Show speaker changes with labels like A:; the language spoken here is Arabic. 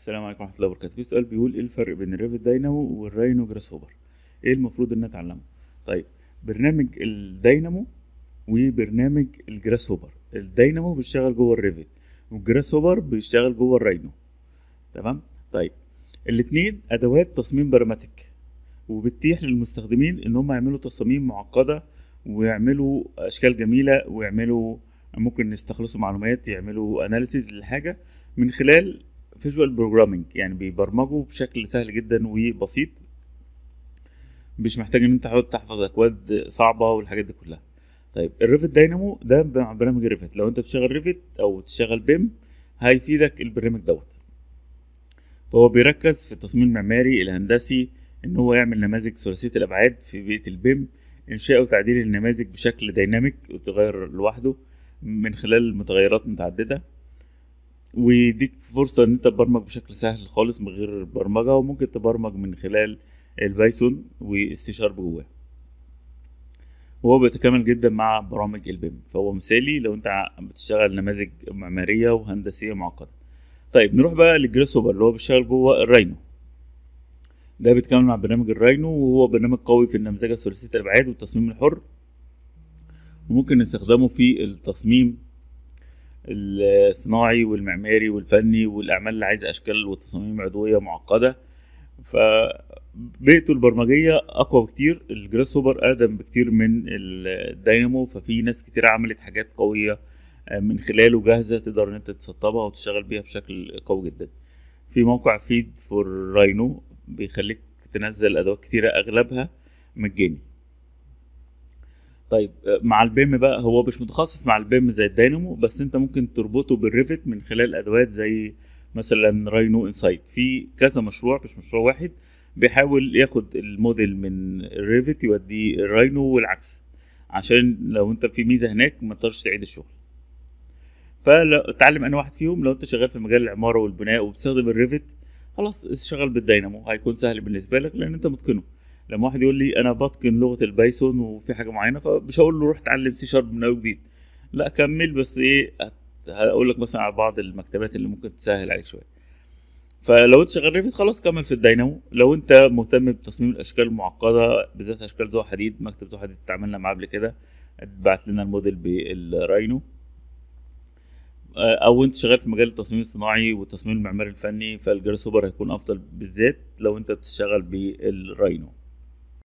A: السلام عليكم ورحمه الله وبركاته في سؤال بيقول ايه الفرق بين الريفت داينامو والراينو جراس هوبر ايه المفروض ان اتعلمه طيب برنامج الداينامو وبرنامج الجراس هوبر الداينامو بيشتغل جوه الريفت والجراس هوبر بيشتغل جوه الراينو تمام طيب الاثنين ادوات تصميم براماتيك وبتتيح للمستخدمين ان هم يعملوا تصاميم معقده ويعملوا اشكال جميله ويعملوا ممكن يستخلصوا معلومات يعملوا اناليسيز للحاجه من خلال فيجوال بروجرامنج يعني بيبرمجوا بشكل سهل جدا وبسيط مش محتاج ان انت تحفظ اكواد صعبه والحاجات دي كلها طيب الريفت داينامو ده برنامج ريفت لو انت بتشتغل ريفت او تشتغل بيم هيفيدك البرنامج دوت فهو بيركز في التصميم المعماري الهندسي ان هو يعمل نماذج ثلاثيه الابعاد في بيئه البيم انشاء وتعديل النماذج بشكل دايناميك وتغير لوحده من خلال متغيرات متعدده ويديك فرصه ان انت تبرمج بشكل سهل خالص من غير برمجه وممكن تبرمج من خلال البايثون والسي شارب جواه وهو بيتكامل جدا مع برامج البيم فهو مثالي لو انت بتشتغل نماذج معماريه وهندسيه معقده طيب نروح بقى للجريسوبر اللي هو بيشتغل جوه الراينو ده بيتكامل مع برنامج الراينو وهو برنامج قوي في النمذجه ثلاثيه الابعاد والتصميم الحر وممكن نستخدمه في التصميم الصناعي والمعماري والفني والاعمال اللي عايزه اشكال وتصاميم عضويه معقده فبيئته البرمجيه اقوى بكتير الجراس هوبر اقدم بكتير من الداينامو ففي ناس كتير عملت حاجات قويه آه، من خلاله جاهزه تقدر ان انت تسطبها وتشتغل بيها بشكل قوي جدا في موقع فيد فور راينو بيخليك تنزل ادوات كتيره اغلبها مجاني طيب آه، مع البيم بقى هو مش متخصص مع البيم زي الدينامو بس انت ممكن تربطه بالريفت من خلال ادوات زي مثلا راينو انسايت في كذا مشروع مش مشروع واحد بيحاول ياخد الموديل من الريفت يوديه الراينو والعكس عشان لو انت في ميزه هناك ما تقدرش تعيد الشغل فتعلم انا واحد فيهم لو انت شغال في مجال العماره والبناء وبتستخدم الريفت خلاص اشتغل بالدينامو هيكون سهل بالنسبه لك لان انت متقنه لما واحد يقول لي انا بتقن لغه البايثون وفي حاجه معينه فمش هقول له روح اتعلم سي شارب من اول جديد لا كمل بس ايه هقول لك مثلا على بعض المكتبات اللي ممكن تسهل عليك شويه فلو انت شغال ريفت خلاص كمل في الدينامو لو انت مهتم بتصميم الاشكال المعقده بالذات اشكال ذو حديد مكتب ذو حديد اتعاملنا معاه قبل كده بعت لنا الموديل بالراينو آه، او انت شغال في مجال التصميم الصناعي والتصميم المعماري الفني سوبر هيكون افضل بالذات لو انت بتشتغل بالراينو